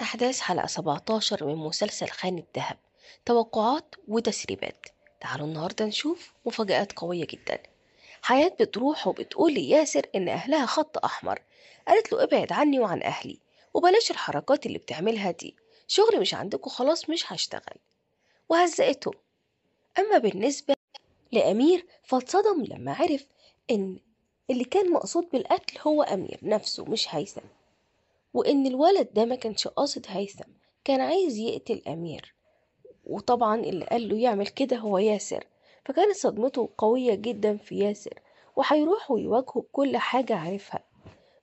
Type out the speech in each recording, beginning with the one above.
أحداث حلقة 17 من مسلسل خان الذهب توقعات وتسريبات تعالوا النهاردة نشوف مفاجآت قوية جدا حياة بتروح وبتقول لياسر إن أهلها خط أحمر قالت له ابعد عني وعن أهلي وبلاش الحركات اللي بتعملها دي شغلي مش عندكم خلاص مش هشتغل وهزقته أما بالنسبة لأمير فاتصدم لما عرف إن اللي كان مقصود بالقتل هو أمير نفسه مش هيثم وإن الولد ده ما كانش قاصد هيثم كان عايز يقتل أمير وطبعا اللي قال له يعمل كده هو ياسر فكانت صدمته قوية جدا في ياسر وهيروح ويواجهه بكل حاجة عارفها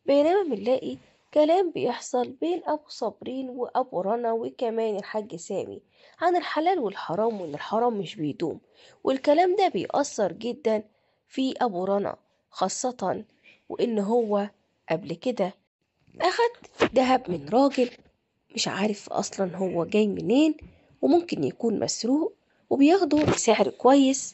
بينما بنلاقي كلام بيحصل بين أبو صابرين وأبو رنا وكمان الحاج سامي عن الحلال والحرام وإن الحرام مش بيدوم والكلام ده بيأثر جدا في أبو رنا خاصة وإن هو قبل كده أخد دهب من راجل مش عارف أصلا هو جاي منين وممكن يكون مسروق وبياخده بسعر كويس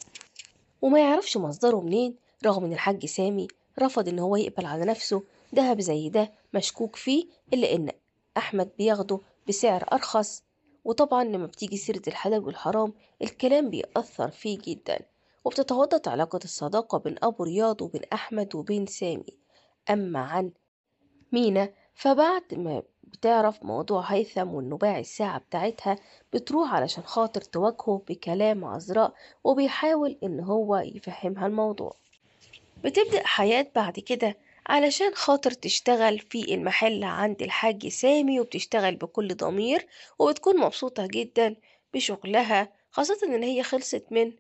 وما يعرفش مصدره منين رغم ان الحاج سامي رفض ان هو يقبل على نفسه دهب زي ده مشكوك فيه الا ان احمد بياخده بسعر ارخص وطبعا لما بتيجي سيرة الحلال والحرام الكلام بيأثر فيه جدا وبتتوضط علاقة الصداقة بين أبو رياض وبين أحمد وبين سامي أما عن مينا فبعد ما بتعرف موضوع هيثم وانه باع الساعة بتاعتها بتروح علشان خاطر تواجهه بكلام عذراء وبيحاول إن هو يفهمها الموضوع بتبدأ حياة بعد كده علشان خاطر تشتغل في المحل عند الحاج سامي وبتشتغل بكل ضمير وبتكون مبسوطة جدا بشغلها خاصة إن هي خلصت من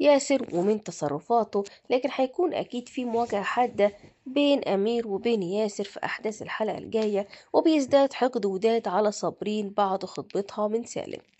ياسر ومن تصرفاته لكن هيكون أكيد في مواجهة حادة بين أمير وبين ياسر في أحداث الحلقة الجاية وبيزداد حقد وداد على صابرين بعد خطبتها من سالم